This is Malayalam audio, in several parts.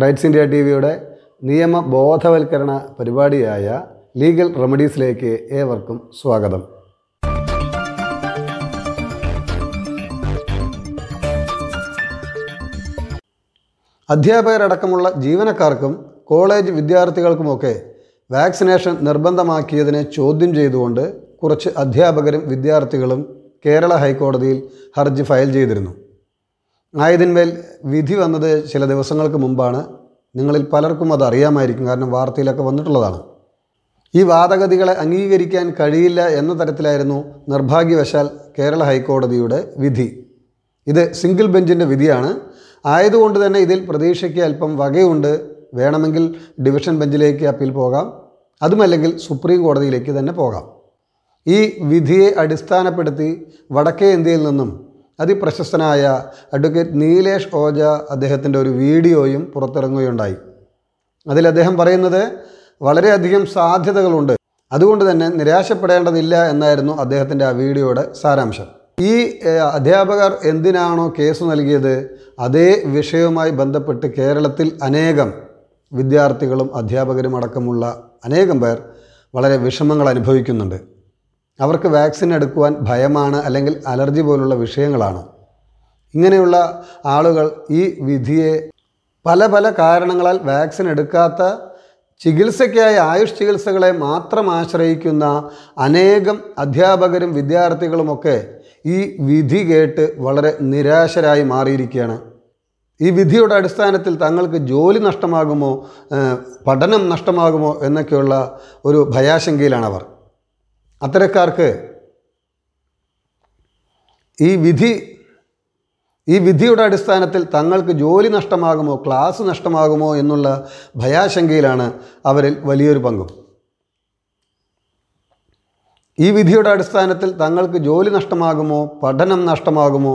റൈറ്റ്സ് ഇന്ത്യ ടി വിയുടെ നിയമ ബോധവൽക്കരണ പരിപാടിയായ ലീഗൽ റെമഡീസിലേക്ക് ഏവർക്കും സ്വാഗതം അധ്യാപകരടക്കമുള്ള ജീവനക്കാർക്കും കോളേജ് വിദ്യാർത്ഥികൾക്കുമൊക്കെ വാക്സിനേഷൻ നിർബന്ധമാക്കിയതിനെ ചോദ്യം ചെയ്തുകൊണ്ട് കുറച്ച് അധ്യാപകരും വിദ്യാർത്ഥികളും കേരള ഹൈക്കോടതിയിൽ ഹർജി ഫയൽ ചെയ്തിരുന്നു ആയതിന്മേൽ വിധി വന്നത് ചില ദിവസങ്ങൾക്ക് മുമ്പാണ് നിങ്ങളിൽ പലർക്കും അത് അറിയാമായിരിക്കും കാരണം വാർത്തയിലൊക്കെ വന്നിട്ടുള്ളതാണ് ഈ വാദഗതികളെ അംഗീകരിക്കാൻ കഴിയില്ല എന്ന തരത്തിലായിരുന്നു നിർഭാഗ്യവശാൽ കേരള ഹൈക്കോടതിയുടെ വിധി ഇത് സിംഗിൾ ബെഞ്ചിൻ്റെ വിധിയാണ് ആയതുകൊണ്ട് തന്നെ ഇതിൽ പ്രതീക്ഷയ്ക്ക് അല്പം വകയുണ്ട് വേണമെങ്കിൽ ഡിവിഷൻ ബെഞ്ചിലേക്ക് അപ്പീൽ പോകാം അതുമല്ലെങ്കിൽ സുപ്രീം കോടതിയിലേക്ക് തന്നെ പോകാം ഈ വിധിയെ അടിസ്ഥാനപ്പെടുത്തി വടക്കേ ഇന്ത്യയിൽ നിന്നും അതിപ്രശസ്തനായ അഡ്വക്കേറ്റ് നീലേഷ് ഓജ അദ്ദേഹത്തിൻ്റെ ഒരു വീഡിയോയും പുറത്തിറങ്ങുകയുണ്ടായി അതിൽ അദ്ദേഹം പറയുന്നത് വളരെയധികം സാധ്യതകളുണ്ട് അതുകൊണ്ട് തന്നെ നിരാശപ്പെടേണ്ടതില്ല എന്നായിരുന്നു അദ്ദേഹത്തിൻ്റെ ആ വീഡിയോയുടെ സാരാംശം ഈ അധ്യാപകർ എന്തിനാണോ കേസ് നൽകിയത് അതേ വിഷയവുമായി ബന്ധപ്പെട്ട് കേരളത്തിൽ അനേകം വിദ്യാർത്ഥികളും അധ്യാപകരും അടക്കമുള്ള അനേകം പേർ വളരെ വിഷമങ്ങൾ അനുഭവിക്കുന്നുണ്ട് അവർക്ക് വാക്സിൻ എടുക്കുവാൻ ഭയമാണ് അല്ലെങ്കിൽ അലർജി പോലുള്ള വിഷയങ്ങളാണ് ഇങ്ങനെയുള്ള ആളുകൾ ഈ വിധിയെ പല പല കാരണങ്ങളാൽ വാക്സിൻ എടുക്കാത്ത ചികിത്സയ്ക്കായി ആയുഷ് ചികിത്സകളെ മാത്രം ആശ്രയിക്കുന്ന അനേകം അധ്യാപകരും വിദ്യാർത്ഥികളുമൊക്കെ ഈ വിധി കേട്ട് വളരെ നിരാശരായി മാറിയിരിക്കുകയാണ് ഈ വിധിയുടെ അടിസ്ഥാനത്തിൽ തങ്ങൾക്ക് ജോലി നഷ്ടമാകുമോ പഠനം നഷ്ടമാകുമോ എന്നൊക്കെയുള്ള ഒരു ഭയാശങ്കയിലാണ് അവർ അത്തരക്കാർക്ക് ഈ വിധി ഈ വിധിയുടെ അടിസ്ഥാനത്തിൽ തങ്ങൾക്ക് ജോലി നഷ്ടമാകുമോ ക്ലാസ് നഷ്ടമാകുമോ എന്നുള്ള ഭയാശങ്കയിലാണ് അവരിൽ വലിയൊരു പങ്കും ഈ വിധിയുടെ അടിസ്ഥാനത്തിൽ തങ്ങൾക്ക് ജോലി നഷ്ടമാകുമോ പഠനം നഷ്ടമാകുമോ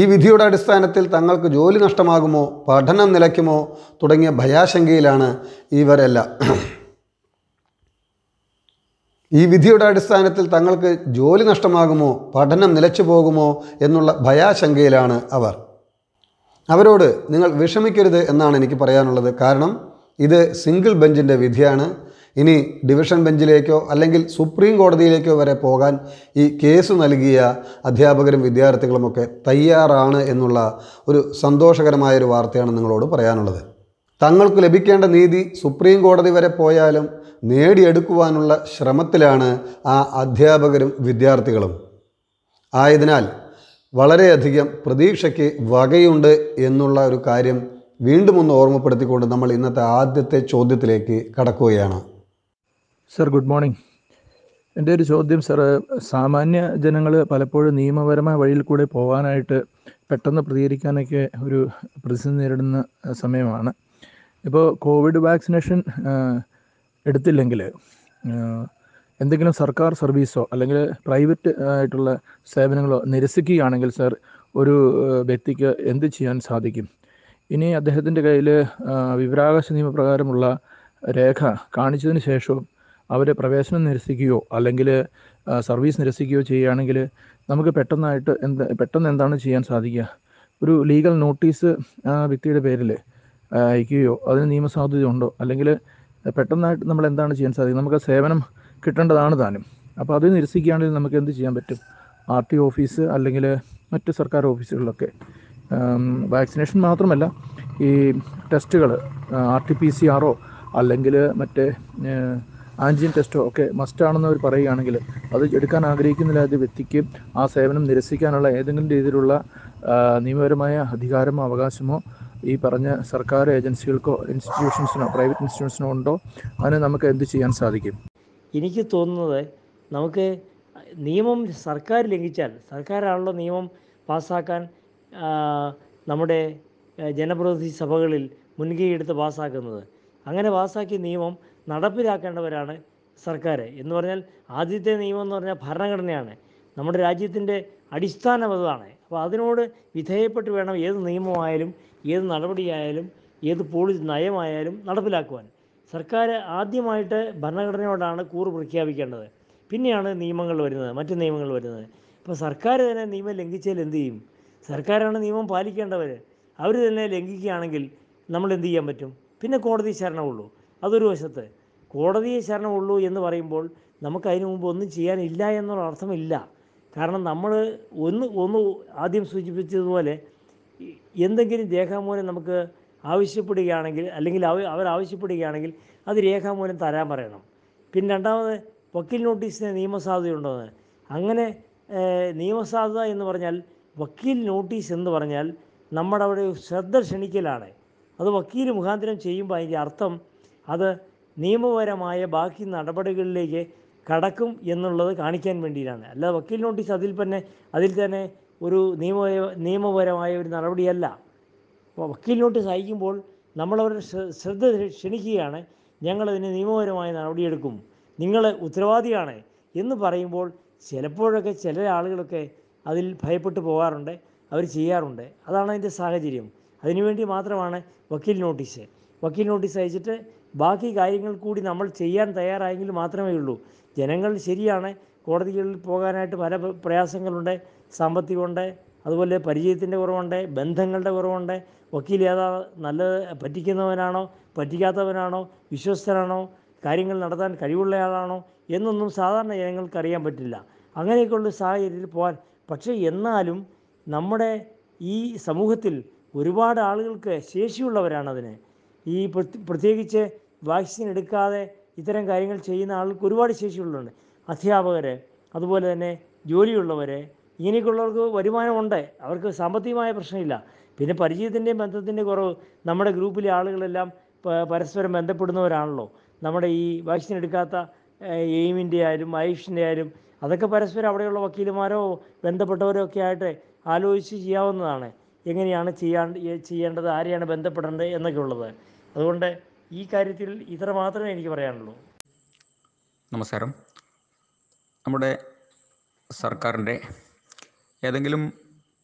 ഈ വിധിയുടെ അടിസ്ഥാനത്തിൽ തങ്ങൾക്ക് ജോലി നഷ്ടമാകുമോ പഠനം നിലയ്ക്കുമോ തുടങ്ങിയ ഭയാശങ്കയിലാണ് ഇവരെല്ലാം ഈ വിധിയുടെ അടിസ്ഥാനത്തിൽ തങ്ങൾക്ക് ജോലി നഷ്ടമാകുമോ പഠനം നിലച്ചു പോകുമോ എന്നുള്ള ഭയാശങ്കയിലാണ് അവർ അവരോട് നിങ്ങൾ വിഷമിക്കരുത് എന്നാണ് എനിക്ക് പറയാനുള്ളത് കാരണം ഇത് സിംഗിൾ ബെഞ്ചിൻ്റെ വിധിയാണ് ഇനി ഡിവിഷൻ ബെഞ്ചിലേക്കോ അല്ലെങ്കിൽ സുപ്രീം കോടതിയിലേക്കോ വരെ പോകാൻ ഈ കേസ് നൽകിയ അധ്യാപകരും വിദ്യാർത്ഥികളുമൊക്കെ തയ്യാറാണ് എന്നുള്ള ഒരു സന്തോഷകരമായൊരു വാർത്തയാണ് നിങ്ങളോട് പറയാനുള്ളത് തങ്ങൾക്ക് ലഭിക്കേണ്ട നീതി സുപ്രീം കോടതി വരെ പോയാലും നേടിയെടുക്കുവാനുള്ള ശ്രമത്തിലാണ് ആ അധ്യാപകരും വിദ്യാർത്ഥികളും ആയതിനാൽ വളരെയധികം പ്രതീക്ഷയ്ക്ക് വകയുണ്ട് എന്നുള്ള ഒരു കാര്യം വീണ്ടും ഒന്ന് ഓർമ്മപ്പെടുത്തിക്കൊണ്ട് നമ്മൾ ഇന്നത്തെ ആദ്യത്തെ ചോദ്യത്തിലേക്ക് കടക്കുകയാണ് സർ ഗുഡ് മോർണിംഗ് എൻ്റെ ഒരു ചോദ്യം സർ സാമാന്യ ജനങ്ങൾ പലപ്പോഴും നിയമപരമായ വഴിയിൽ കൂടെ പോകാനായിട്ട് പെട്ടെന്ന് പ്രതികരിക്കാനൊക്കെ ഒരു പ്രതിസന്ധി നേരിടുന്ന സമയമാണ് ഇപ്പോൾ കോവിഡ് വാക്സിനേഷൻ എടുത്തില്ലെങ്കിൽ എന്തെങ്കിലും സർക്കാർ സർവീസോ അല്ലെങ്കിൽ പ്രൈവറ്റ് ആയിട്ടുള്ള സേവനങ്ങളോ നിരസിക്കുകയാണെങ്കിൽ സർ ഒരു വ്യക്തിക്ക് എന്ത് ചെയ്യാൻ സാധിക്കും ഇനി അദ്ദേഹത്തിൻ്റെ കയ്യിൽ വിവരാകാശ നിയമപ്രകാരമുള്ള രേഖ കാണിച്ചതിന് ശേഷവും അവരെ പ്രവേശനം നിരസിക്കുകയോ അല്ലെങ്കിൽ സർവീസ് നിരസിക്കുകയോ ചെയ്യുകയാണെങ്കിൽ നമുക്ക് പെട്ടെന്നായിട്ട് എന്ത് പെട്ടെന്ന് എന്താണ് ചെയ്യാൻ സാധിക്കുക ഒരു ലീഗൽ നോട്ടീസ് ആ വ്യക്തിയുടെ പേരിൽ അയക്കുകയോ അതിന് നിയമസാധുത ഉണ്ടോ അല്ലെങ്കിൽ പെട്ടെന്നായിട്ട് നമ്മൾ എന്താണ് ചെയ്യാൻ സാധിക്കും നമുക്ക് സേവനം കിട്ടേണ്ടതാണ് താനും അപ്പോൾ അത് നിരസിക്കുകയാണെങ്കിൽ നമുക്ക് എന്ത് ചെയ്യാൻ പറ്റും ആർ ടി ഓഫീസ് അല്ലെങ്കിൽ മറ്റ് സർക്കാർ ഓഫീസുകളിലൊക്കെ വാക്സിനേഷൻ മാത്രമല്ല ഈ ടെസ്റ്റുകൾ ആർ ടി പി സി ആറോ അല്ലെങ്കിൽ മറ്റേ ആൻജിൻ ടെസ്റ്റോ ഒക്കെ മസ്റ്റാണെന്ന് അവർ പറയുകയാണെങ്കിൽ അത് എടുക്കാൻ ആഗ്രഹിക്കുന്നില്ല അത് വ്യക്തിക്ക് ആ സേവനം നിരസിക്കാനുള്ള ഏതെങ്കിലും രീതിയിലുള്ള നിയമപരമായ അധികാരമോ അവകാശമോ ഈ പറഞ്ഞ സർക്കാർ ഏജൻസികൾക്കോ ഇൻസ്റ്റിറ്റ്യൂഷൻസിനോ പ്രൈവറ്റ് ഇൻസ്റ്റിറ്റ്യൂഷൻസിനോ ഉണ്ടോ അതിന് നമുക്ക് എന്ത് ചെയ്യാൻ സാധിക്കും എനിക്ക് തോന്നുന്നത് നമുക്ക് നിയമം സർക്കാർ ലംഘിച്ചാൽ സർക്കാരാണല്ലോ നിയമം പാസ്സാക്കാൻ നമ്മുടെ ജനപ്രതിനിധി സഭകളിൽ മുൻകൈ എടുത്ത് പാസ്സാക്കുന്നത് അങ്ങനെ പാസ്സാക്കിയ നിയമം നടപ്പിലാക്കേണ്ടവരാണ് സർക്കാർ എന്ന് പറഞ്ഞാൽ ആദ്യത്തെ നിയമം എന്ന് പറഞ്ഞാൽ ഭരണഘടനയാണ് നമ്മുടെ രാജ്യത്തിൻ്റെ അടിസ്ഥാനം അതാണ് അപ്പോൾ അതിനോട് വിധേയപ്പെട്ട് വേണം ഏത് നിയമമായാലും ഏത് നടപടിയായാലും ഏത് പോളിസി നയമായാലും നടപ്പിലാക്കുവാൻ സർക്കാർ ആദ്യമായിട്ട് ഭരണഘടനയോടാണ് കൂറ് പ്രഖ്യാപിക്കേണ്ടത് പിന്നെയാണ് നിയമങ്ങൾ വരുന്നത് മറ്റ് നിയമങ്ങൾ വരുന്നത് ഇപ്പോൾ സർക്കാർ തന്നെ നിയമം ലംഘിച്ചാൽ എന്ത് ചെയ്യും സർക്കാരാണ് നിയമം പാലിക്കേണ്ടവർ അവർ തന്നെ ലംഘിക്കുകയാണെങ്കിൽ നമ്മൾ എന്ത് ചെയ്യാൻ പറ്റും പിന്നെ കോടതി ശരണമുള്ളൂ അതൊരു വശത്ത് കോടതിയെ ശരണമുള്ളൂ എന്ന് പറയുമ്പോൾ നമുക്ക് അതിനു മുമ്പ് ഒന്നും ചെയ്യാനില്ല എന്നുള്ള അർത്ഥമില്ല കാരണം നമ്മൾ ഒന്ന് ഒന്ന് ആദ്യം സൂചിപ്പിച്ചതുപോലെ എന്തെങ്കിലും രേഖാമൂലം നമുക്ക് ആവശ്യപ്പെടുകയാണെങ്കിൽ അല്ലെങ്കിൽ അവ അവർ ആവശ്യപ്പെടുകയാണെങ്കിൽ അത് രേഖാമൂലം തരാൻ പറയണം പിന്നെ രണ്ടാമത് വക്കീൽ നോട്ടീസിന് എന്ന് അങ്ങനെ നിയമസാധുത എന്ന് പറഞ്ഞാൽ വക്കീൽ നോട്ടീസ് എന്ന് പറഞ്ഞാൽ നമ്മുടെ അവിടെ ശ്രദ്ധ ക്ഷണിക്കലാണ് അത് വക്കീൽ മുഖാന്തരം ചെയ്യുമ്പോൾ അതിൻ്റെ അർത്ഥം അത് നിയമപരമായ ബാക്കി നടപടികളിലേക്ക് കടക്കും എന്നുള്ളത് കാണിക്കാൻ വേണ്ടിയിട്ടാണ് അല്ലാതെ വക്കീൽ നോട്ടീസ് അതിൽ തന്നെ അതിൽ തന്നെ ഒരു നിയമ നിയമപരമായ ഒരു നടപടിയല്ല അപ്പോൾ വക്കീൽ നോട്ടീസ് അയക്കുമ്പോൾ നമ്മളവരുടെ ശ്രദ്ധ ക്ഷണിക്കുകയാണ് ഞങ്ങളതിന് നിയമപരമായ നടപടിയെടുക്കും നിങ്ങൾ ഉത്തരവാദിയാണ് എന്ന് പറയുമ്പോൾ ചിലപ്പോഴൊക്കെ ചില ആളുകളൊക്കെ അതിൽ ഭയപ്പെട്ടു പോകാറുണ്ട് അവർ ചെയ്യാറുണ്ട് അതാണ് അതിൻ്റെ സാഹചര്യം അതിനുവേണ്ടി മാത്രമാണ് വക്കീൽ നോട്ടീസ് വക്കീൽ നോട്ടീസ് അയച്ചിട്ട് ബാക്കി കാര്യങ്ങൾ കൂടി നമ്മൾ ചെയ്യാൻ തയ്യാറായെങ്കിൽ മാത്രമേ ഉള്ളൂ ജനങ്ങൾ ശരിയാണ് കോടതികളിൽ പോകാനായിട്ട് പല പ്രയാസങ്ങളുണ്ട് സാമ്പത്തികമുണ്ട് അതുപോലെ പരിചയത്തിൻ്റെ കുറവുണ്ട് ബന്ധങ്ങളുടെ കുറവുണ്ട് വക്കീൽ ഏതാ നല്ല പറ്റിക്കുന്നവനാണോ പറ്റിക്കാത്തവനാണോ വിശ്വസ്തനാണോ കാര്യങ്ങൾ നടത്താൻ കഴിവുള്ള ആളാണോ എന്നൊന്നും സാധാരണ ജനങ്ങൾക്ക് അറിയാൻ പറ്റില്ല അങ്ങനെയൊക്കെയുള്ള സാഹചര്യത്തിൽ പോകാൻ പക്ഷേ എന്നാലും നമ്മുടെ ഈ സമൂഹത്തിൽ ഒരുപാട് ആളുകൾക്ക് ശേഷിയുള്ളവരാണ് അതിന് ഈ പ്രത്യേകിച്ച് വാക്സിൻ എടുക്കാതെ ഇത്തരം കാര്യങ്ങൾ ചെയ്യുന്ന ആളുകൾക്ക് ഒരുപാട് ശേഷിയുള്ളവരുണ്ട് അധ്യാപകർ അതുപോലെ തന്നെ ജോലിയുള്ളവർ ഇങ്ങനെയൊക്കെയുള്ളവർക്ക് വരുമാനമുണ്ട് അവർക്ക് സാമ്പത്തികമായ പ്രശ്നമില്ല പിന്നെ പരിചയത്തിൻ്റെയും ബന്ധത്തിൻ്റെയും കുറവ് നമ്മുടെ ഗ്രൂപ്പിലെ ആളുകളെല്ലാം പരസ്പരം ബന്ധപ്പെടുന്നവരാണല്ലോ നമ്മുടെ ഈ വാക്സിൻ എടുക്കാത്ത എയിമിൻ്റെ ആയാലും ആയുഷിൻ്റെ ആയാലും അതൊക്കെ പരസ്പരം അവിടെയുള്ള വക്കീലുമാരോ ബന്ധപ്പെട്ടവരോ ഒക്കെ ആയിട്ട് ആലോചിച്ച് ചെയ്യാവുന്നതാണ് എങ്ങനെയാണ് ചെയ്യാൻ ചെയ്യേണ്ടത് ആരെയാണ് ബന്ധപ്പെടേണ്ടത് എന്നൊക്കെ ഉള്ളത് അതുകൊണ്ട് ഈ കാര്യത്തിൽ ഇത്ര മാത്രമേ എനിക്ക് പറയാനുള്ളൂ നമസ്കാരം നമ്മുടെ സർക്കാരിൻ്റെ ഏതെങ്കിലും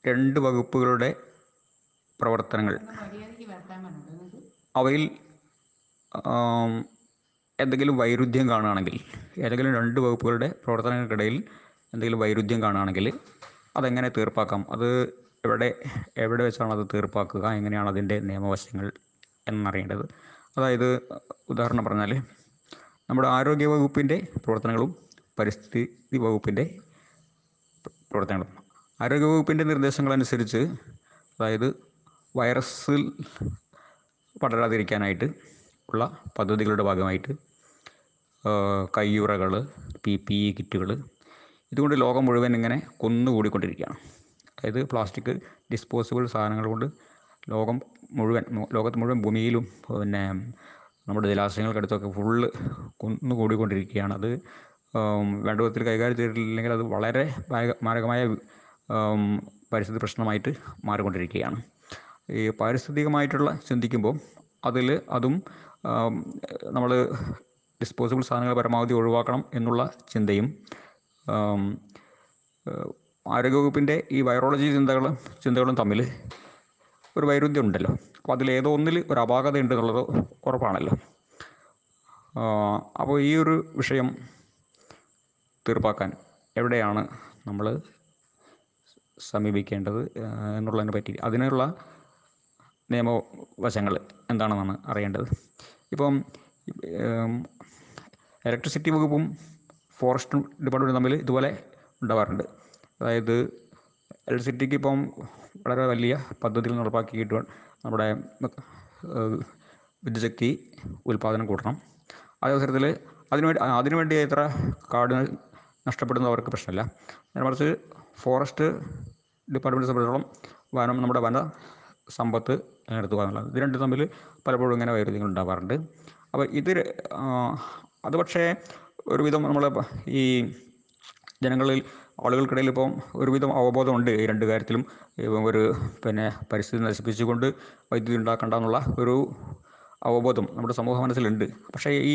രണ്ട് വകുപ്പുകളുടെ പ്രവർത്തനങ്ങൾ അവയിൽ എന്തെങ്കിലും വൈരുദ്ധ്യം കാണുകയാണെങ്കിൽ ഏതെങ്കിലും രണ്ട് വകുപ്പുകളുടെ പ്രവർത്തനങ്ങൾക്കിടയിൽ എന്തെങ്കിലും വൈരുദ്ധ്യം കാണുകയാണെങ്കിൽ അതെങ്ങനെ തീർപ്പാക്കാം അത് എവിടെ എവിടെ വെച്ചാണ് അത് തീർപ്പാക്കുക എങ്ങനെയാണ് അതിൻ്റെ നിയമവശങ്ങൾ എന്നറിയേണ്ടത് അതായത് ഉദാഹരണം പറഞ്ഞാൽ നമ്മുടെ ആരോഗ്യ വകുപ്പിൻ്റെ പ്രവർത്തനങ്ങളും പരിസ്ഥിതി വകുപ്പിൻ്റെ പ്രവർത്തനങ്ങളും ആരോഗ്യവകുപ്പിൻ്റെ നിർദ്ദേശങ്ങളനുസരിച്ച് അതായത് വൈറസിൽ പടരാതിരിക്കാനായിട്ട് ഉള്ള പദ്ധതികളുടെ ഭാഗമായിട്ട് കയ്യുറകൾ പി പി ഇ കിറ്റുകൾ ഇതുകൊണ്ട് ലോകം മുഴുവൻ ഇങ്ങനെ കൊന്നുകൂടിക്കൊണ്ടിരിക്കുകയാണ് അതായത് പ്ലാസ്റ്റിക് ഡിസ്പോസിബിൾ സാധനങ്ങൾ കൊണ്ട് ലോകം മുഴുവൻ ലോകത്ത് മുഴുവൻ ഭൂമിയിലും പിന്നെ നമ്മുടെ ജലാശയങ്ങൾക്കടുത്തൊക്കെ ഫുള്ള് കൊന്നുകൂടിക്കൊണ്ടിരിക്കുകയാണ് അത് വേണ്ട വിധത്തിൽ കൈകാര്യം ചെയ്തിട്ടില്ലെങ്കിൽ അത് വളരെ മാരകമായ പരിസ്ഥിതി പ്രശ്നമായിട്ട് മാറിക്കൊണ്ടിരിക്കുകയാണ് ഈ പാരിസ്ഥിതികമായിട്ടുള്ള ചിന്തിക്കുമ്പോൾ അതിൽ അതും നമ്മൾ ഡിസ്പോസിബിൾ സാധനങ്ങൾ പരമാവധി ഒഴിവാക്കണം എന്നുള്ള ചിന്തയും ആരോഗ്യവകുപ്പിൻ്റെ ഈ വൈറോളജി ചിന്തകളും ചിന്തകളും തമ്മിൽ ഒരു വൈരുദ്ധ്യം ഉണ്ടല്ലോ അപ്പോൾ അതിലേതോ ഒന്നിൽ ഒരു അപാകത ഉണ്ടെന്നുള്ളത് ഉറപ്പാണല്ലോ അപ്പോൾ ഈ ഒരു വിഷയം തീർപ്പാക്കാൻ എവിടെയാണ് നമ്മൾ സമീപിക്കേണ്ടത് എന്നുള്ളതിനെ പറ്റി അതിനുള്ള നിയമവശങ്ങൾ എന്താണെന്നാണ് അറിയേണ്ടത് ഇപ്പം ഇലക്ട്രിസിറ്റി വകുപ്പും ഫോറസ്റ്റ് ഡിപ്പാർട്ട്മെൻറ്റും തമ്മിൽ ഇതുപോലെ ഉണ്ടാവാറുണ്ട് അതായത് ഇലക്ട്രിസിറ്റിക്ക് ഇപ്പം വളരെ വലിയ പദ്ധതികൾ നടപ്പാക്കിയിട്ട് നമ്മുടെ വിദ്യുശക്തി ഉൽപ്പാദനം കൂട്ടണം അതേ അവസരത്തിൽ അതിനുവേണ്ടി അതിനുവേണ്ടി എത്ര കാട് അവർക്ക് പ്രശ്നമല്ല നേരെ മറിച്ച് ഫോറസ്റ്റ് ഡിപ്പാർട്ട്മെൻറ്റ് സംബന്ധിച്ചോളം വനം നമ്മുടെ വന സമ്പത്ത് എടുത്തു പോകാനുള്ളത് ഇത് രണ്ടും തമ്മിൽ പലപ്പോഴും ഇങ്ങനെ വൈരുദ്ധ്യങ്ങൾ ഉണ്ടാവാറുണ്ട് അപ്പോൾ ഇത് അത് പക്ഷേ ഒരുവിധം നമ്മൾ ഈ ജനങ്ങളിൽ ആളുകൾക്കിടയിൽ ഇപ്പം ഒരുവിധം അവബോധമുണ്ട് ഈ രണ്ട് കാര്യത്തിലും ഒരു പിന്നെ പരിസ്ഥിതി നശിപ്പിച്ചുകൊണ്ട് വൈദ്യുതി ഉണ്ടാക്കണ്ട എന്നുള്ള ഒരു അവബോധം നമ്മുടെ സമൂഹ മനസ്സിലുണ്ട് പക്ഷേ ഈ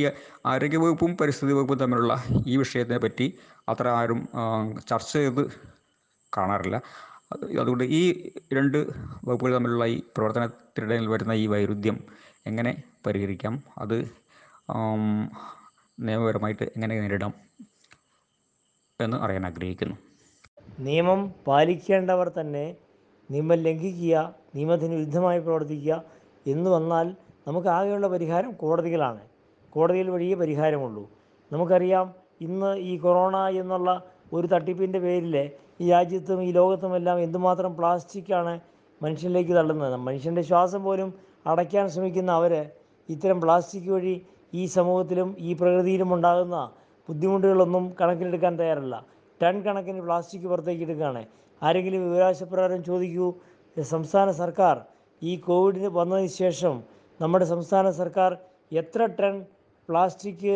ആരോഗ്യവകുപ്പും പരിസ്ഥിതി വകുപ്പും തമ്മിലുള്ള ഈ വിഷയത്തെ പറ്റി അത്ര ആരും ചർച്ച ചെയ്ത് കാണാറില്ല അതുകൊണ്ട് ഈ രണ്ട് വകുപ്പുകൾ തമ്മിലുള്ള ഈ പ്രവർത്തനത്തിനിടയിൽ വരുന്ന ഈ വൈരുദ്ധ്യം എങ്ങനെ പരിഹരിക്കാം അത് നിയമപരമായിട്ട് എങ്ങനെ നേരിടാം എന്ന് അറിയാൻ ആഗ്രഹിക്കുന്നു നിയമം പാലിക്കേണ്ടവർ തന്നെ നിയമം ലംഘിക്കുക നിയമത്തിന് വിരുദ്ധമായി പ്രവർത്തിക്കുക എന്ന് വന്നാൽ നമുക്ക് ആകെയുള്ള പരിഹാരം കോടതികളാണ് കോടതിയിൽ വഴിയേ പരിഹാരമുള്ളൂ നമുക്കറിയാം ഇന്ന് ഈ കൊറോണ എന്നുള്ള ഒരു തട്ടിപ്പിൻ്റെ പേരിൽ ഈ രാജ്യത്തും ഈ എല്ലാം എന്തുമാത്രം പ്ലാസ്റ്റിക്കാണ് മനുഷ്യനിലേക്ക് തള്ളുന്നത് മനുഷ്യൻ്റെ ശ്വാസം പോലും അടയ്ക്കാൻ ശ്രമിക്കുന്ന അവർ ഇത്തരം പ്ലാസ്റ്റിക് വഴി ഈ സമൂഹത്തിലും ഈ പ്രകൃതിയിലും ഉണ്ടാകുന്ന ബുദ്ധിമുട്ടുകളൊന്നും കണക്കിലെടുക്കാൻ തയ്യാറല്ല ടൺ കണക്കിന് പ്ലാസ്റ്റിക് പുറത്തേക്ക് എടുക്കുകയാണ് ആരെങ്കിലും വിവരാശപ്രകാരം ചോദിക്കൂ സംസ്ഥാന സർക്കാർ ഈ കോവിഡിന് വന്നതിന് ശേഷം നമ്മുടെ സംസ്ഥാന സർക്കാർ എത്ര ടൺ പ്ലാസ്റ്റിക്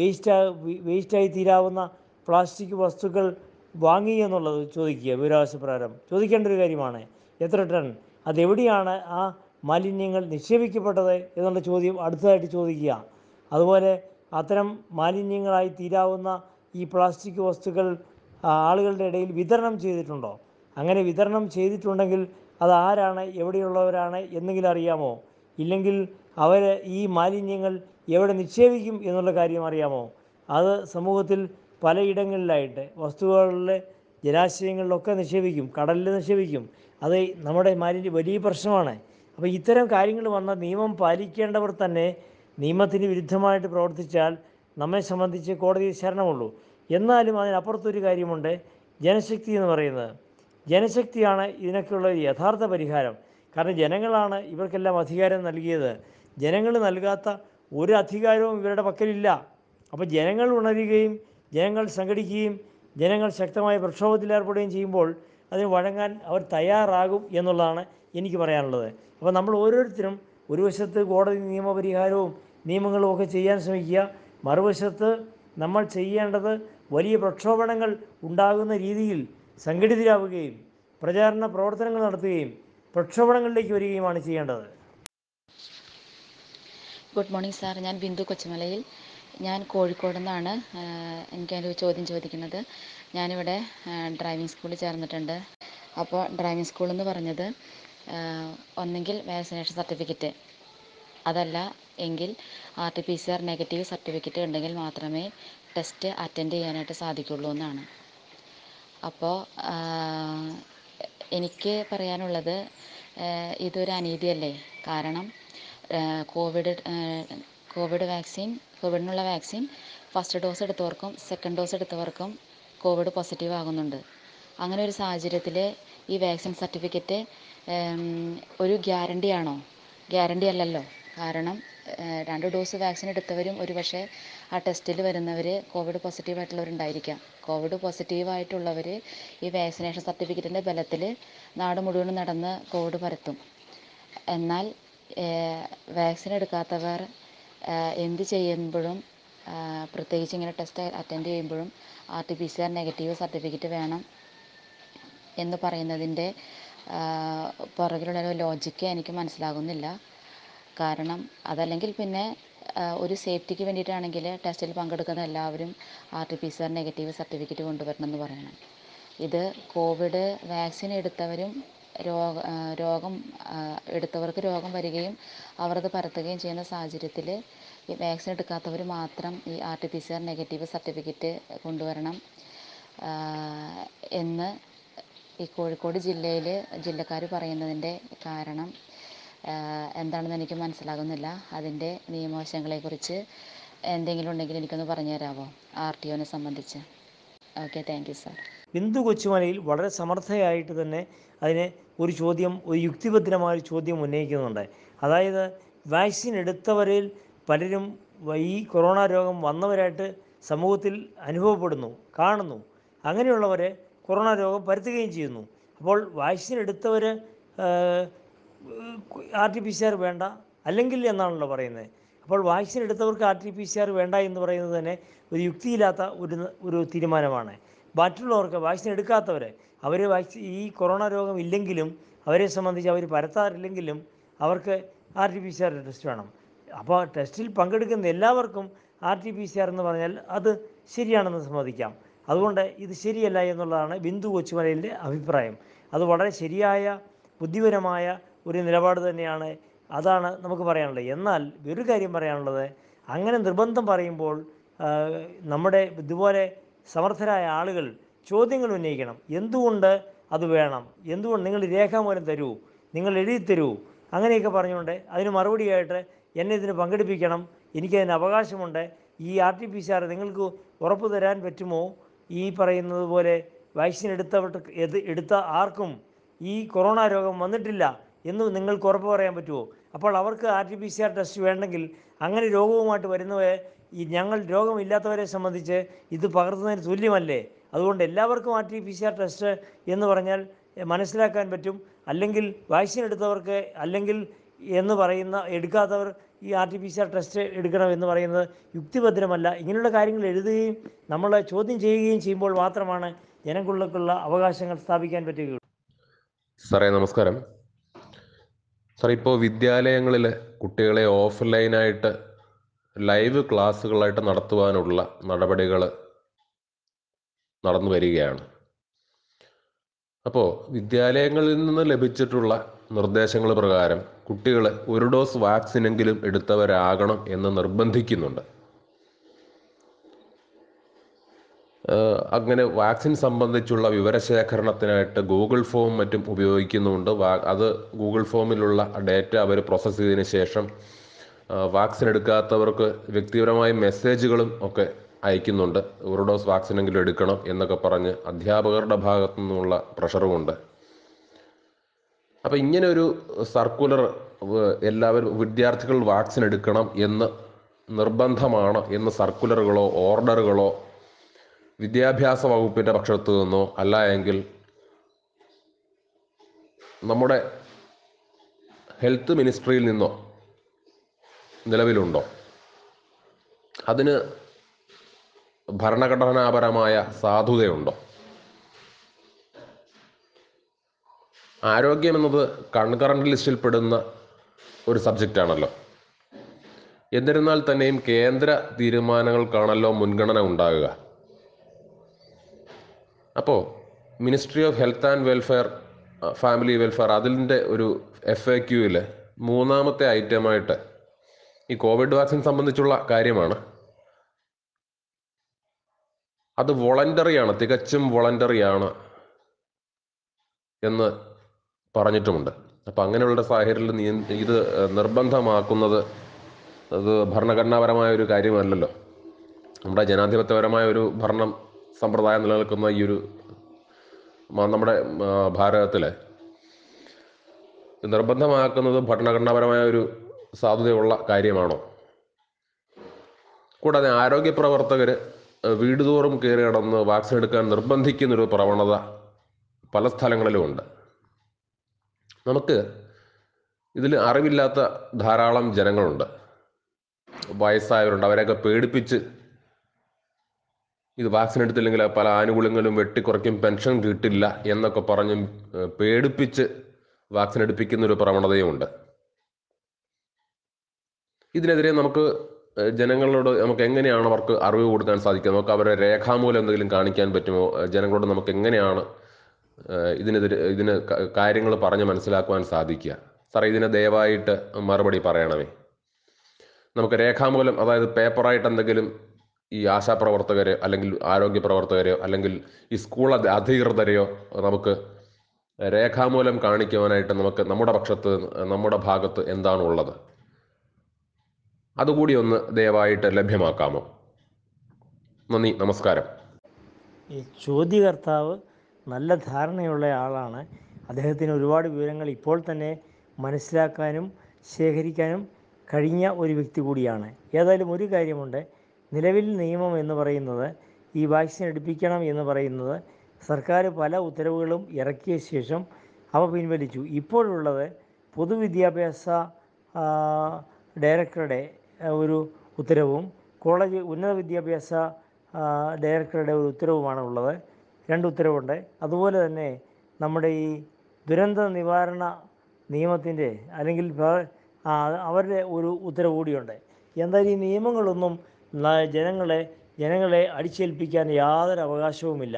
വേസ്റ്റ് വേസ്റ്റായി തീരാവുന്ന പ്ലാസ്റ്റിക് വസ്തുക്കൾ വാങ്ങി എന്നുള്ളത് ചോദിക്കുക വിവരാവകാശപ്രകാരം ചോദിക്കേണ്ട ഒരു കാര്യമാണ് എത്ര ടൺ അതെവിടെയാണ് ആ മാലിന്യങ്ങൾ നിക്ഷേപിക്കപ്പെട്ടത് എന്നുള്ള ചോദ്യം അടുത്തതായിട്ട് ചോദിക്കുക അതുപോലെ അത്തരം മാലിന്യങ്ങളായി തീരാവുന്ന ഈ പ്ലാസ്റ്റിക് വസ്തുക്കൾ ആളുകളുടെ ഇടയിൽ വിതരണം ചെയ്തിട്ടുണ്ടോ അങ്ങനെ വിതരണം ചെയ്തിട്ടുണ്ടെങ്കിൽ അത് ആരാണ് എവിടെയുള്ളവരാണ് എന്നെങ്കിലും അറിയാമോ ഇല്ലെങ്കിൽ അവർ ഈ മാലിന്യങ്ങൾ എവിടെ നിക്ഷേപിക്കും എന്നുള്ള കാര്യം അറിയാമോ അത് സമൂഹത്തിൽ പലയിടങ്ങളിലായിട്ട് വസ്തുവകളിൽ ജലാശയങ്ങളിലൊക്കെ നിക്ഷേപിക്കും കടലിൽ നിക്ഷേപിക്കും അത് നമ്മുടെ മാലിന്യ വലിയ പ്രശ്നമാണ് അപ്പോൾ ഇത്തരം കാര്യങ്ങൾ വന്ന നിയമം പാലിക്കേണ്ടവർ തന്നെ നിയമത്തിന് വിരുദ്ധമായിട്ട് പ്രവർത്തിച്ചാൽ നമ്മെ സംബന്ധിച്ച് കോടതി ശരണമുള്ളൂ എന്നാലും അതിനപ്പുറത്തൊരു കാര്യമുണ്ട് ജനശക്തി എന്ന് പറയുന്നത് ജനശക്തിയാണ് ഇതിനൊക്കെയുള്ള യഥാർത്ഥ പരിഹാരം കാരണം ജനങ്ങളാണ് ഇവർക്കെല്ലാം അധികാരം നൽകിയത് ജനങ്ങൾ നൽകാത്ത ഒരു അധികാരവും ഇവരുടെ പക്കലില്ല അപ്പോൾ ജനങ്ങൾ ഉണരുകയും ജനങ്ങൾ സംഘടിക്കുകയും ജനങ്ങൾ ശക്തമായ പ്രക്ഷോഭത്തിലേർപ്പെടുകയും ചെയ്യുമ്പോൾ അതിന് വഴങ്ങാൻ അവർ തയ്യാറാകും എന്നുള്ളതാണ് എനിക്ക് പറയാനുള്ളത് അപ്പോൾ നമ്മൾ ഓരോരുത്തരും ഒരു വശത്ത് കോടതി നിയമപരിഹാരവും നിയമങ്ങളും ഒക്കെ ചെയ്യാൻ ശ്രമിക്കുക മറുവശത്ത് നമ്മൾ ചെയ്യേണ്ടത് വലിയ പ്രക്ഷോഭണങ്ങൾ ഉണ്ടാകുന്ന രീതിയിൽ സംഘടിതരാവുകയും പ്രചാരണ പ്രവർത്തനങ്ങൾ നടത്തുകയും പ്രക്ഷോഭണങ്ങളിലേക്ക് വരികയുമാണ് ചെയ്യേണ്ടത് ഗുഡ് മോർണിംഗ് സാർ ഞാൻ ബിന്ദു കൊച്ചുമലയിൽ ഞാൻ കോഴിക്കോട് നിന്നാണ് എനിക്കൊരു ചോദ്യം ചോദിക്കുന്നത് ഞാനിവിടെ ഡ്രൈവിംഗ് സ്കൂളിൽ ചേർന്നിട്ടുണ്ട് അപ്പോൾ ഡ്രൈവിംഗ് സ്കൂൾ എന്ന് പറഞ്ഞത് ഒന്നെങ്കിൽ വാക്സിനേഷൻ സർട്ടിഫിക്കറ്റ് അതല്ല എങ്കിൽ R T P C R negative certificate ഉണ്ടെങ്കിൽ മാത്രമേ ടെസ്റ്റ് അറ്റൻഡ് ചെയ്യാനായിട്ട് സാധിക്കുള്ളൂ എന്നാണ് അപ്പോൾ എനിക്ക് പറയാനുള്ളത് ഇതൊരു അനീതിയല്ലേ കാരണം കോവിഡ് കോവിഡ് വാക്സിൻ കോവിഡിനുള്ള വാക്സിൻ ഫസ്റ്റ് ഡോസ് എടുത്തവർക്കും സെക്കൻഡ് ഡോസ് എടുത്തവർക്കും കോവിഡ് പോസിറ്റീവ് ആകുന്നുണ്ട് അങ്ങനെ ഒരു സാഹചര്യത്തിൽ ഈ വാക്സിൻ സർട്ടിഫിക്കറ്റ് ഒരു ഗ്യാരണ്ടി ആണോ ഗ്യാരണ്ടി അല്ലല്ലോ കാരണം രണ്ട് ഡോസ് വാക്സിൻ എടുത്തവരും ഒരുപക്ഷെ ആ ടെസ്റ്റിൽ വരുന്നവർ കോവിഡ് പോസിറ്റീവ് ആയിട്ടുള്ളവരുണ്ടായിരിക്കാം കോവിഡ് പോസിറ്റീവ് ആയിട്ടുള്ളവർ ഈ വാക്സിനേഷൻ സർട്ടിഫിക്കറ്റിൻ്റെ ബലത്തിൽ നാട് മുഴുവനും നടന്ന് കോവിഡ് പരത്തും എന്നാൽ വാക്സിൻ എടുക്കാത്തവർ എന്ത് ചെയ്യുമ്പോഴും പ്രത്യേകിച്ച് ഇങ്ങനെ ടെസ്റ്റ് അറ്റൻഡ് ചെയ്യുമ്പോഴും R T P C R negative certificate വേണം എന്ന് പറയുന്നതിൻ്റെ പുറകിലുള്ളൊരു ലോജിക്ക് എനിക്ക് മനസ്സിലാകുന്നില്ല കാരണം അതല്ലെങ്കിൽ പിന്നെ ഒരു സേഫ്റ്റിക്ക് വേണ്ടിയിട്ടാണെങ്കിൽ ടെസ്റ്റിൽ പങ്കെടുക്കുന്ന എല്ലാവരും R T P C R negative certificate കൊണ്ടുവരണം എന്ന് പറയണം ഇത് കോവിഡ് വാക്സിൻ എടുത്തവരും രോഗ രോഗം എടുത്തവർക്ക് രോഗം വരികയും അത് പരത്തുകയും ചെയ്യുന്ന സാഹചര്യത്തിൽ ഈ വാക്സിൻ എടുക്കാത്തവർ മാത്രം ഈ R T P C R negative certificate കൊണ്ടുവരണം എന്ന് ഈ കോഴിക്കോട് ജില്ലയിൽ ജില്ലക്കാർ പറയുന്നതിൻ്റെ കാരണം എന്താണെന്ന് എനിക്ക് മനസ്സിലാകുന്നില്ല അതിൻ്റെ നിയമവശങ്ങളെക്കുറിച്ച് എന്തെങ്കിലും ഉണ്ടെങ്കിൽ എനിക്കൊന്ന് പറഞ്ഞു തരാമോ ആർ ടി ഒനെ സംബന്ധിച്ച് okay thank you sir Bindu കൊച്ചുമലയിൽ വളരെ സമർത്ഥയായിട്ട് തന്നെ അതിന് ഒരു ചോദ്യം ഒരു യുക്തിഭദ്രമായ ഒരു ചോദ്യം ഉന്നയിക്കുന്നുണ്ട് അതായത് വാക്സിൻ എടുത്തവരിൽ പലരും ഈ കൊറോണ രോഗം വന്നവരായിട്ട് സമൂഹത്തിൽ അനുഭവപ്പെടുന്നു കാണുന്നു അങ്ങനെയുള്ളവരെ കൊറോണ രോഗം പരത്തുകയും ചെയ്യുന്നു അപ്പോൾ വാക്സിൻ എടുത്തവർ R T P C R വേണ്ട അല്ലെങ്കിൽ എന്നാണല്ലോ പറയുന്നത് അപ്പോൾ വാക്സിൻ എടുത്തവർക്ക് R T P C R വേണ്ട എന്ന് പറയുന്നത് തന്നെ ഒരു യുക്തിയില്ലാത്ത ഒരു ഒരു തീരുമാനമാണ് മറ്റുള്ളവർക്ക് വാക്സിൻ എടുക്കാത്തവരെ അവർ വാക്സിൻ ഈ കൊറോണ രോഗം ഇല്ലെങ്കിലും അവരെ സംബന്ധിച്ച് അവർ പരത്താറില്ലെങ്കിലും അവർക്ക് R T P C R test വേണം അപ്പോൾ ടെസ്റ്റിൽ പങ്കെടുക്കുന്ന എല്ലാവർക്കും R T P C R എന്ന് പറഞ്ഞാൽ അത് ശരിയാണെന്ന് സമ്മതിക്കാം അതുകൊണ്ട് ഇത് ശരിയല്ല എന്നുള്ളതാണ് ബിന്ദു കൊച്ചുമലയിലെ അഭിപ്രായം അത് വളരെ ശരിയായ ബുദ്ധിപരമായ ഒരു നിലപാട് തന്നെയാണ് അതാണ് നമുക്ക് പറയാനുള്ളത് എന്നാൽ ഒരു കാര്യം പറയാനുള്ളത് അങ്ങനെ നിർബന്ധം പറയുമ്പോൾ നമ്മുടെ ഇതുപോലെ സമർത്ഥരായ ആളുകൾ ചോദ്യങ്ങൾ ഉന്നയിക്കണം എന്തുകൊണ്ട് അത് വേണം എന്തുകൊണ്ട് നിങ്ങൾ രേഖാമൂലം തരൂ നിങ്ങൾ എഴുതി തരൂ അങ്ങനെയൊക്കെ പറഞ്ഞുകൊണ്ട് അതിന് മറുപടിയായിട്ട് എന്നെ ഇതിന് പങ്കെടുപ്പിക്കണം എനിക്കതിന് അവകാശമുണ്ട് ഈ R T P C R നിങ്ങൾക്ക് ഉറപ്പ് തരാൻ പറ്റുമോ ഈ പറയുന്നത് പോലെ വാക്സിൻ എടുത്തവർക്ക് എടുത്ത ആർക്കും ഈ കൊറോണ രോഗം വന്നിട്ടില്ല എന്ന് നിങ്ങൾക്ക് ഉറപ്പ് പറയാൻ പറ്റുമോ അപ്പോൾ അവർക്ക് R T P C R test വേണ്ടെങ്കിൽ അങ്ങനെ രോഗവുമായിട്ട് വരുന്നവരെ ഈ ഞങ്ങൾ രോഗമില്ലാത്തവരെ സംബന്ധിച്ച് ഇത് പകർത്തുന്നതിന് തുല്യമല്ലേ അതുകൊണ്ട് എല്ലാവർക്കും R T P C R test എന്ന് പറഞ്ഞാൽ മനസ്സിലാക്കാൻ പറ്റും അല്ലെങ്കിൽ വാക്സിൻ എടുത്തവർക്ക് അല്ലെങ്കിൽ എന്ന് പറയുന്ന എടുക്കാത്തവർ ഈ R T P C R test എടുക്കണമെന്ന് പറയുന്നത് യുക്തിഭദ്രമല്ല ഇങ്ങനെയുള്ള കാര്യങ്ങൾ എഴുതുകയും നമ്മളെ ചോദ്യം ചെയ്യുകയും ചെയ്യുമ്പോൾ മാത്രമാണ് ജനങ്ങൾക്കുള്ള അവകാശങ്ങൾ സ്ഥാപിക്കാൻ പറ്റുകയുള്ളൂ സാറേ നമസ്കാരം സാർ ഇപ്പോൾ വിദ്യാലയങ്ങളിൽ കുട്ടികളെ ഓഫ്ലൈനായിട്ട് ലൈവ് ക്ലാസ്സുകളായിട്ട് നടത്തുവാനുള്ള നടപടികൾ നടന്നു വരികയാണ് അപ്പോൾ വിദ്യാലയങ്ങളിൽ നിന്ന് ലഭിച്ചിട്ടുള്ള നിർദ്ദേശങ്ങൾ പ്രകാരം കുട്ടികൾ ഒരു ഡോസ് വാക്സിനെങ്കിലും എടുത്തവരാകണം എന്ന് നിർബന്ധിക്കുന്നുണ്ട് അങ്ങനെ വാക്സിൻ സംബന്ധിച്ചുള്ള വിവരശേഖരണത്തിനായിട്ട് ഗൂഗിൾ ഫോം മറ്റും ഉപയോഗിക്കുന്നുണ്ട് അത് ഗൂഗിൾ ഫോമിലുള്ള ഡേറ്റ അവർ പ്രോസസ്സ് ചെയ്തതിന് ശേഷം വാക്സിൻ എടുക്കാത്തവർക്ക് വ്യക്തിപരമായ മെസ്സേജുകളും ഒക്കെ അയക്കുന്നുണ്ട് ഒരു ഡോസ് വാക്സിനെങ്കിലും എടുക്കണം എന്നൊക്കെ പറഞ്ഞ് അധ്യാപകരുടെ ഭാഗത്തു നിന്നുള്ള പ്രഷറുമുണ്ട് അപ്പം ഇങ്ങനെ ഒരു സർക്കുലർ എല്ലാവരും വിദ്യാർത്ഥികൾ വാക്സിൻ എടുക്കണം എന്ന് നിർബന്ധമാണ് എന്ന് സർക്കുലറുകളോ ഓർഡറുകളോ വിദ്യാഭ്യാസ വകുപ്പിൻ്റെ പക്ഷത്തു നിന്നോ അല്ല എങ്കിൽ നമ്മുടെ ഹെൽത്ത് മിനിസ്ട്രിയിൽ നിന്നോ നിലവിലുണ്ടോ അതിന് ഭരണഘടനാപരമായ സാധുതയുണ്ടോ ആരോഗ്യം എന്നത് കൺകറൻ്റ് ലിസ്റ്റിൽ പെടുന്ന ഒരു സബ്ജക്റ്റാണല്ലോ എന്നിരുന്നാൽ തന്നെയും കേന്ദ്ര തീരുമാനങ്ങൾക്കാണല്ലോ മുൻഗണന ഉണ്ടാകുക അപ്പോൾ ministry of health and welfare family welfare അതിൻ്റെ ഒരു എഫ് എ ക്യൂവിൽ മൂന്നാമത്തെ ഐറ്റമായിട്ട് ഈ കോവിഡ് വാക്സിൻ സംബന്ധിച്ചുള്ള കാര്യമാണ് അത് വോളണ്ടറിയാണ് തികച്ചും വോളണ്ടറിയാണ് എന്ന് പറഞ്ഞിട്ടുമുണ്ട് അപ്പൊ അങ്ങനെയുള്ള സാഹചര്യത്തിൽ ഇത് നിർബന്ധമാക്കുന്നത് അത് ഭരണഘടനാപരമായ ഒരു കാര്യമല്ലല്ലോ നമ്മുടെ ജനാധിപത്യപരമായ ഒരു ഭരണം സമ്പ്രദായം നിലനിൽക്കുന്ന ഈ ഒരു നമ്മുടെ ഭാരതത്തിലെ നിർബന്ധമാക്കുന്നത് ഭരണഘടനാപരമായ ഒരു സാധ്യതയുള്ള കാര്യമാണോ കൂടാതെ ആരോഗ്യ പ്രവർത്തകർ വീട് തോറും കയറി കടന്ന് വാക്സിൻ എടുക്കാൻ നിർബന്ധിക്കുന്നൊരു പ്രവണത പല സ്ഥലങ്ങളിലുമുണ്ട് നമുക്ക് ഇതിൽ അറിവില്ലാത്ത ധാരാളം ജനങ്ങളുണ്ട് വയസ്സായവരുണ്ട് അവരെയൊക്കെ പേടിപ്പിച്ച് ഇത് വാക്സിൻ എടുത്തില്ലെങ്കിൽ പല ആനുകൂല്യങ്ങളും വെട്ടിക്കുറയ്ക്കും പെൻഷൻ കിട്ടില്ല എന്നൊക്കെ പറഞ്ഞും പേടിപ്പിച്ച് വാക്സിൻ എടുപ്പിക്കുന്ന ഒരു പ്രവണതയുമുണ്ട് ഇതിനെതിരെ നമുക്ക് ജനങ്ങളോട് നമുക്ക് എങ്ങനെയാണ് അവർക്ക് അറിവ് കൊടുക്കാൻ സാധിക്കുക നമുക്ക് അവരെ രേഖാമൂലം എന്തെങ്കിലും കാണിക്കാൻ പറ്റുമോ ജനങ്ങളോട് നമുക്ക് എങ്ങനെയാണ് ഇതിനെതിരെ ഇതിന് കാര്യങ്ങൾ പറഞ്ഞ് മനസ്സിലാക്കുവാൻ സാധിക്കുക സാറേ ഇതിനെ ദയവായിട്ട് മറുപടി പറയണമേ നമുക്ക് രേഖാമൂലം അതായത് പേപ്പറായിട്ട് എന്തെങ്കിലും ഈ ആശാപ്രവർത്തകരെയോ അല്ലെങ്കിൽ ആരോഗ്യ പ്രവർത്തകരെയോ അല്ലെങ്കിൽ ഈ സ്കൂൾ അധികൃതരെയോ നമുക്ക് രേഖാമൂലം കാണിക്കുവാനായിട്ട് നമുക്ക് നമ്മുടെ പക്ഷത്ത് നമ്മുടെ ഭാഗത്ത് എന്താണുള്ളത് അതുകൂടി ഒന്ന് ദയവായിട്ട് ലഭ്യമാക്കാമോ നന്ദി നമസ്കാരം ഈ ചോദ്യകർത്താവ് നല്ല ധാരണയുള്ള ആളാണ് അദ്ദേഹത്തിന് ഒരുപാട് വിവരങ്ങൾ ഇപ്പോൾ തന്നെ മനസ്സിലാക്കാനും ശേഖരിക്കാനും കഴിഞ്ഞ ഒരു വ്യക്തി കൂടിയാണ് ഏതായാലും ഒരു കാര്യമുണ്ട് നിലവിൽ നിയമം എന്ന് പറയുന്നത് ഈ വാക്സിൻ എടുപ്പിക്കണം എന്ന് പറയുന്നത് സർക്കാർ പല ഉത്തരവുകളും ഇറക്കിയ ശേഷം അവ പിൻവലിച്ചു ഇപ്പോഴുള്ളത് പൊതുവിദ്യാഭ്യാസ ഡയറക്ടറുടെ ഒരു ഉത്തരവും കോളേജ് ഉന്നത വിദ്യാഭ്യാസ ഡയറക്ടറുടെ ഒരു ഉത്തരവുമാണ് ഉള്ളത് രണ്ട് ഉത്തരവുണ്ട് അതുപോലെ തന്നെ നമ്മുടെ ഈ ദുരന്ത നിവാരണ നിയമത്തിൻ്റെ അല്ലെങ്കിൽ അവരുടെ ഒരു ഉത്തരവ് കൂടിയുണ്ട് എന്തായാലും ഈ നിയമങ്ങളൊന്നും ജനങ്ങളെ ജനങ്ങളെ അടിച്ചേൽപ്പിക്കാൻ യാതൊരു അവകാശവുമില്ല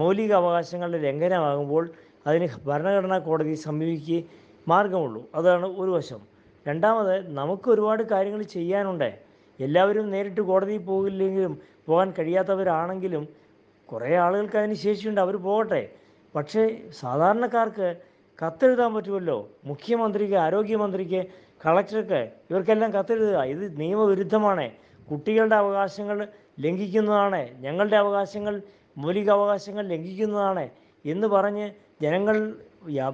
മൗലിക അവകാശങ്ങളുടെ ലംഘനമാകുമ്പോൾ അതിന് ഭരണഘടനാ കോടതി സമീപിക്കുക മാർഗമുള്ളൂ അതാണ് ഒരു വശം രണ്ടാമത് നമുക്ക് ഒരുപാട് കാര്യങ്ങൾ ചെയ്യാനുണ്ട് എല്ലാവരും നേരിട്ട് കോടതിയിൽ പോകില്ലെങ്കിലും പോകാൻ കഴിയാത്തവരാണെങ്കിലും കുറേ ആളുകൾക്ക് അതിന് ശേഷിയുണ്ട് അവർ പോകട്ടെ പക്ഷേ സാധാരണക്കാർക്ക് കത്തെഴുതാൻ പറ്റുമല്ലോ മുഖ്യമന്ത്രിക്ക് ആരോഗ്യമന്ത്രിക്ക് കളക്ടർക്ക് ഇവർക്കെല്ലാം കത്തെഴുതുക ഇത് നിയമവിരുദ്ധമാണ് കുട്ടികളുടെ അവകാശങ്ങൾ ലംഘിക്കുന്നതാണ് ഞങ്ങളുടെ അവകാശങ്ങൾ മൗലിക അവകാശങ്ങൾ ലംഘിക്കുന്നതാണ് എന്ന് പറഞ്ഞ് ജനങ്ങൾ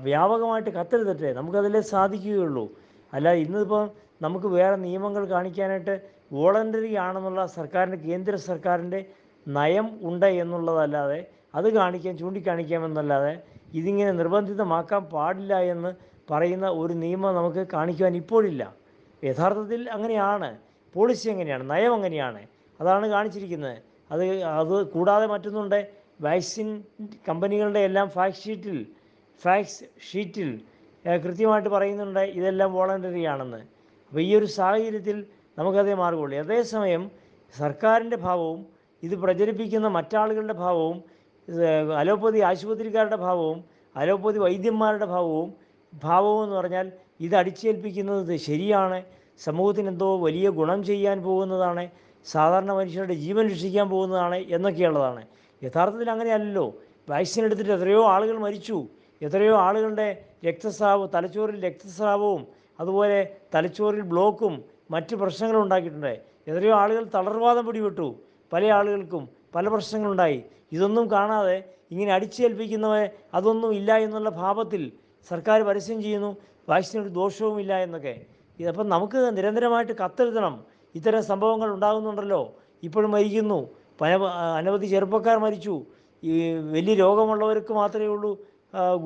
വ്യാപകമായിട്ട് കത്തെഴുതട്ടെ നമുക്കതിലേ സാധിക്കുകയുള്ളൂ അല്ല ഇന്നിപ്പോൾ നമുക്ക് വേറെ നിയമങ്ങൾ കാണിക്കാനായിട്ട് വോളണ്ടറി ആണെന്നുള്ള സർക്കാരിൻ്റെ കേന്ദ്ര സർക്കാരിൻ്റെ നയം ഉണ്ട് എന്നുള്ളതല്ലാതെ അത് കാണിക്കാൻ ചൂണ്ടിക്കാണിക്കാമെന്നല്ലാതെ ഇതിങ്ങനെ നിർബന്ധിതമാക്കാൻ പാടില്ല എന്ന് പറയുന്ന ഒരു നിയമം നമുക്ക് കാണിക്കുവാൻ ഇപ്പോഴില്ല യഥാർത്ഥത്തിൽ അങ്ങനെയാണ് പോളിസി എങ്ങനെയാണ് നയം എങ്ങനെയാണ് അതാണ് കാണിച്ചിരിക്കുന്നത് അത് അത് കൂടാതെ മറ്റൊന്നുണ്ട് വാക്സിൻ കമ്പനികളുടെ എല്ലാം ഫാക്സ് ഷീറ്റിൽ ഫാക്സ് ഷീറ്റിൽ കൃത്യമായിട്ട് പറയുന്നുണ്ട് ഇതെല്ലാം വോളണ്ടറി ആണെന്ന് അപ്പോൾ ഈ ഒരു സാഹചര്യത്തിൽ നമുക്കതേ മാർഗമുള്ളൂ അതേസമയം സർക്കാരിൻ്റെ ഭാവവും ഇത് പ്രചരിപ്പിക്കുന്ന മറ്റാളുകളുടെ ഭാവവും അലോപ്പതി ആശുപത്രിക്കാരുടെ ഭാവവും അലോപ്പതി വൈദ്യന്മാരുടെ ഭാവവും ഭാവവും എന്ന് പറഞ്ഞാൽ ഇത് അടിച്ചേൽപ്പിക്കുന്നത് ശരിയാണ് സമൂഹത്തിന് എന്തോ വലിയ ഗുണം ചെയ്യാൻ പോകുന്നതാണ് സാധാരണ മനുഷ്യരുടെ ജീവൻ രക്ഷിക്കാൻ പോകുന്നതാണ് എന്നൊക്കെയുള്ളതാണ് യഥാർത്ഥത്തിൽ അങ്ങനെയല്ലല്ലോ വാക്സിൻ എടുത്തിട്ട് എത്രയോ ആളുകൾ മരിച്ചു എത്രയോ ആളുകളുടെ രക്തസ്രാവ് തലച്ചോറിൽ രക്തസ്രാവവും അതുപോലെ തലച്ചോറിൽ ബ്ലോക്കും മറ്റ് പ്രശ്നങ്ങളും ഉണ്ടാക്കിയിട്ടുണ്ട് എത്രയോ ആളുകൾ തളർവാദം പിടിപെട്ടു പല ആളുകൾക്കും പല പ്രശ്നങ്ങളുണ്ടായി ഇതൊന്നും കാണാതെ ഇങ്ങനെ അടിച്ചേൽപ്പിക്കുന്നവ അതൊന്നും ഇല്ല എന്നുള്ള ഭാവത്തിൽ സർക്കാർ പരസ്യം ചെയ്യുന്നു വാക്സിനൊരു ദോഷവുമില്ല എന്നൊക്കെ ഇതപ്പം നമുക്ക് നിരന്തരമായിട്ട് കത്തെഴുതണം ഇത്തരം സംഭവങ്ങൾ ഉണ്ടാകുന്നുണ്ടല്ലോ ഇപ്പോഴും മരിക്കുന്നു പല അനവധി ചെറുപ്പക്കാർ മരിച്ചു ഈ വലിയ രോഗമുള്ളവർക്ക് മാത്രമേ ഉള്ളൂ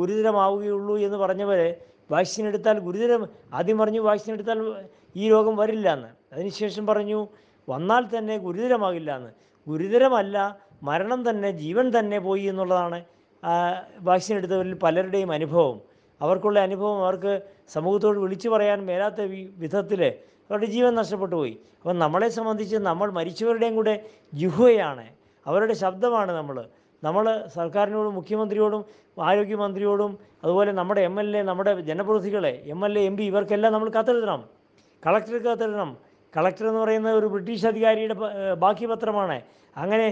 ഗുരുതരമാവുകയുള്ളൂ എന്ന് പറഞ്ഞവരെ വാക്സിൻ എടുത്താൽ ഗുരുതരം ആദ്യം പറഞ്ഞു വാക്സിൻ എടുത്താൽ ഈ രോഗം വരില്ല എന്ന് അതിനുശേഷം പറഞ്ഞു വന്നാൽ തന്നെ ഗുരുതരമാകില്ല എന്ന് ഗുരുതരമല്ല മരണം തന്നെ ജീവൻ തന്നെ പോയി എന്നുള്ളതാണ് വാക്സിൻ എടുത്തവരിൽ പലരുടെയും അനുഭവം അവർക്കുള്ള അനുഭവം അവർക്ക് സമൂഹത്തോട് വിളിച്ചു പറയാൻ മേലാത്ത വിധത്തിൽ അവരുടെ ജീവൻ നഷ്ടപ്പെട്ടു പോയി അപ്പം നമ്മളെ സംബന്ധിച്ച് നമ്മൾ മരിച്ചവരുടെയും കൂടെ ജുഹയാണ് അവരുടെ ശബ്ദമാണ് നമ്മൾ നമ്മൾ സർക്കാരിനോടും മുഖ്യമന്ത്രിയോടും ആരോഗ്യമന്ത്രിയോടും അതുപോലെ നമ്മുടെ എം എൽ എ നമ്മുടെ ജനപ്രതിനിധികളെ M L A M P ഇവർക്കെല്ലാം നമ്മൾ കത്തെഴുതണം കളക്ടർക്ക് കത്തെഴുതണം കളക്ടർ എന്ന് പറയുന്ന ഒരു ബ്രിട്ടീഷ് അധികാരിയുടെ ബാക്കി പത്രമാണ് അങ്ങനെ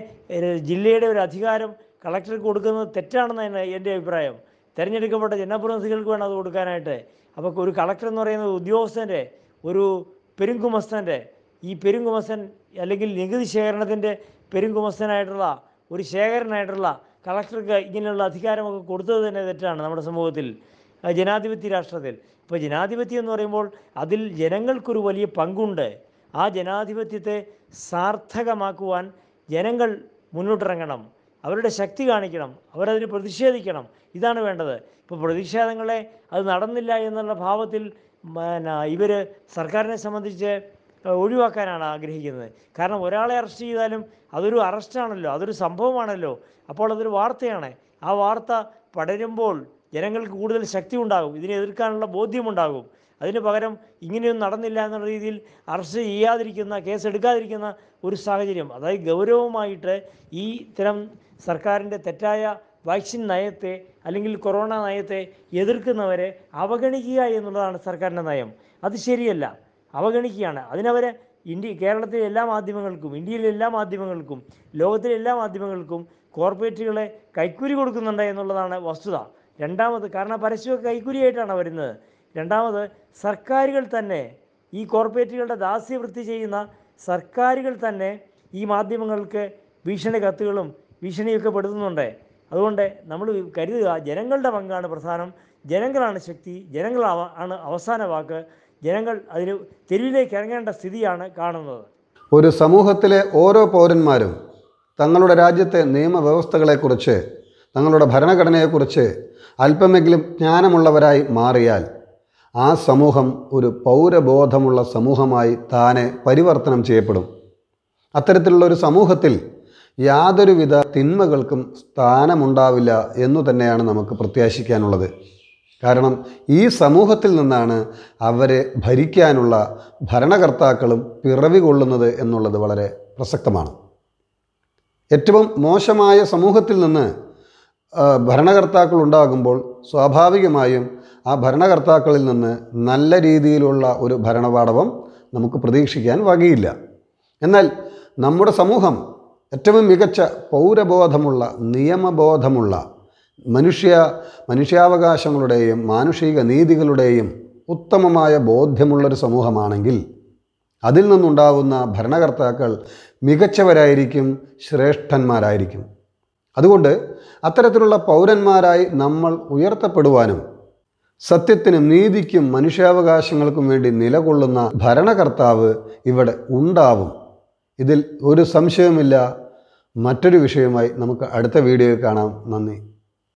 ജില്ലയുടെ ഒരു അധികാരം കളക്ടർക്ക് കൊടുക്കുന്നത് തെറ്റാണെന്ന് എൻ്റെ അഭിപ്രായം തിരഞ്ഞെടുക്കപ്പെട്ട ജനപ്രതിനിധികൾക്ക് വേണം അത് കൊടുക്കാനായിട്ട് അപ്പോൾ ഒരു കളക്ടർ എന്ന് പറയുന്നത് ഉദ്യോഗസ്ഥൻ്റെ ഒരു പെരുങ്കുമസ്തൻ്റെ ഈ പെരുങ്കുമസ്തൻ അല്ലെങ്കിൽ നികുതി ശേഖരണത്തിൻ്റെ പെരുങ്കുമസ്തനായിട്ടുള്ള ഒരു ശേഖരനായിട്ടുള്ള കളക്ടർക്ക് ഇങ്ങനെയുള്ള അധികാരമൊക്കെ കൊടുത്തത് തന്നെ തെറ്റാണ് നമ്മുടെ സമൂഹത്തിൽ ജനാധിപത്യ രാഷ്ട്രത്തിൽ ഇപ്പോൾ ജനാധിപത്യം എന്ന് പറയുമ്പോൾ അതിൽ ജനങ്ങൾക്കൊരു വലിയ പങ്കുണ്ട് ആ ജനാധിപത്യത്തെ സാർത്ഥകമാക്കുവാൻ ജനങ്ങൾ മുന്നോട്ടിറങ്ങണം അവരുടെ ശക്തി കാണിക്കണം അവരതിന് പ്രതിഷേധിക്കണം ഇതാണ് വേണ്ടത് ഇപ്പോൾ പ്രതിഷേധങ്ങളെ അത് നടന്നില്ല എന്നുള്ള ഭാവത്തിൽ പിന്നെ ഇവർ സർക്കാരിനെ സംബന്ധിച്ച് ഒഴിവാക്കാനാണ് ആഗ്രഹിക്കുന്നത് കാരണം ഒരാളെ അറസ്റ്റ് ചെയ്താലും അതൊരു അറസ്റ്റാണല്ലോ അതൊരു സംഭവമാണല്ലോ അപ്പോൾ അതൊരു വാർത്തയാണ് ആ വാർത്ത പടരുമ്പോൾ ജനങ്ങൾക്ക് കൂടുതൽ ശക്തി ഉണ്ടാകും ഇതിനെ എതിർക്കാനുള്ള ബോധ്യമുണ്ടാകും അതിന് പകരം ഇങ്ങനെയൊന്നും നടന്നില്ല എന്നുള്ള രീതിയിൽ അറസ്റ്റ് ചെയ്യാതിരിക്കുന്ന കേസെടുക്കാതിരിക്കുന്ന ഒരു സാഹചര്യം അതായത് ഗൗരവമായിട്ട് ഈ ഇത്തരം സർക്കാരിൻ്റെ തെറ്റായ വാക്സിൻ നയത്തെ അല്ലെങ്കിൽ കൊറോണ നയത്തെ എതിർക്കുന്നവരെ അവഗണിക്കുക എന്നുള്ളതാണ് സർക്കാരിൻ്റെ നയം അത് ശരിയല്ല അവഗണിക്കുകയാണ് അതിനവരെ ഇന്ത്യ കേരളത്തിലെ എല്ലാ മാധ്യമങ്ങൾക്കും ഇന്ത്യയിലെ എല്ലാ മാധ്യമങ്ങൾക്കും ലോകത്തിലെ എല്ലാ മാധ്യമങ്ങൾക്കും കോർപ്പറേറ്റുകളെ കൈക്കൂലി കൊടുക്കുന്നുണ്ട് എന്നുള്ളതാണ് വസ്തുത രണ്ടാമത് കാരണം പരസ്യം കൈക്കൂലിയായിട്ടാണ് വരുന്നത് രണ്ടാമത് സർക്കാരുകൾ തന്നെ ഈ കോർപ്പറേറ്റുകളുടെ ദാസ്യവൃത്തി ചെയ്യുന്ന സർക്കാരുകൾ തന്നെ ഈ മാധ്യമങ്ങൾക്ക് ഭീഷണി കത്തുകളും ഭീഷണിയൊക്കെ പെടുത്തുന്നുണ്ട് അതുകൊണ്ട് നമ്മൾ കരുതുക ജനങ്ങളുടെ പങ്കാണ് പ്രധാനം ജനങ്ങളാണ് ശക്തി ജനങ്ങളാണ് അവസാന വാക്ക് ജനങ്ങൾ അതിന് തെരുവിലേക്ക് ഇറങ്ങേണ്ട സ്ഥിതിയാണ് കാണുന്നത് ഒരു സമൂഹത്തിലെ ഓരോ പൗരന്മാരും തങ്ങളുടെ രാജ്യത്തെ നിയമവ്യവസ്ഥകളെക്കുറിച്ച് തങ്ങളുടെ ഭരണഘടനയെക്കുറിച്ച് അല്പമെങ്കിലും ജ്ഞാനമുള്ളവരായി മാറിയാൽ ആ സമൂഹം ഒരു പൗരബോധമുള്ള സമൂഹമായി താനെ പരിവർത്തനം ചെയ്യപ്പെടും അത്തരത്തിലുള്ള ഒരു സമൂഹത്തിൽ യാതൊരുവിധ തിന്മകൾക്കും സ്ഥാനമുണ്ടാവില്ല എന്നു തന്നെയാണ് നമുക്ക് പ്രത്യാശിക്കാനുള്ളത് കാരണം ഈ സമൂഹത്തിൽ നിന്നാണ് അവരെ ഭരിക്കാനുള്ള ഭരണകർത്താക്കളും പിറവി കൊള്ളുന്നത് എന്നുള്ളത് വളരെ പ്രസക്തമാണ് ഏറ്റവും മോശമായ സമൂഹത്തിൽ നിന്ന് ഭരണകർത്താക്കൾ ഉണ്ടാകുമ്പോൾ സ്വാഭാവികമായും ആ ഭരണകർത്താക്കളിൽ നിന്ന് നല്ല രീതിയിലുള്ള ഒരു ഭരണപാടവം നമുക്ക് പ്രതീക്ഷിക്കാൻ വകയില്ല എന്നാൽ നമ്മുടെ സമൂഹം ഏറ്റവും മികച്ച പൗരബോധമുള്ള നിയമബോധമുള്ള മനുഷ്യ മനുഷ്യാവകാശങ്ങളുടെയും മാനുഷിക നീതികളുടെയും ഉത്തമമായ ബോധ്യമുള്ളൊരു സമൂഹമാണെങ്കിൽ അതിൽ നിന്നുണ്ടാവുന്ന ഭരണകർത്താക്കൾ മികച്ചവരായിരിക്കും ശ്രേഷ്ഠന്മാരായിരിക്കും അതുകൊണ്ട് അത്തരത്തിലുള്ള പൗരന്മാരായി നമ്മൾ ഉയർത്തപ്പെടുവാനും സത്യത്തിനും നീതിക്കും മനുഷ്യാവകാശങ്ങൾക്കും വേണ്ടി നിലകൊള്ളുന്ന ഭരണകർത്താവ് ഇവിടെ ഉണ്ടാവും ഇതിൽ ഒരു സംശയവുമില്ല മറ്റൊരു വിഷയവുമായി നമുക്ക് അടുത്ത വീഡിയോയിൽ കാണാം നന്ദി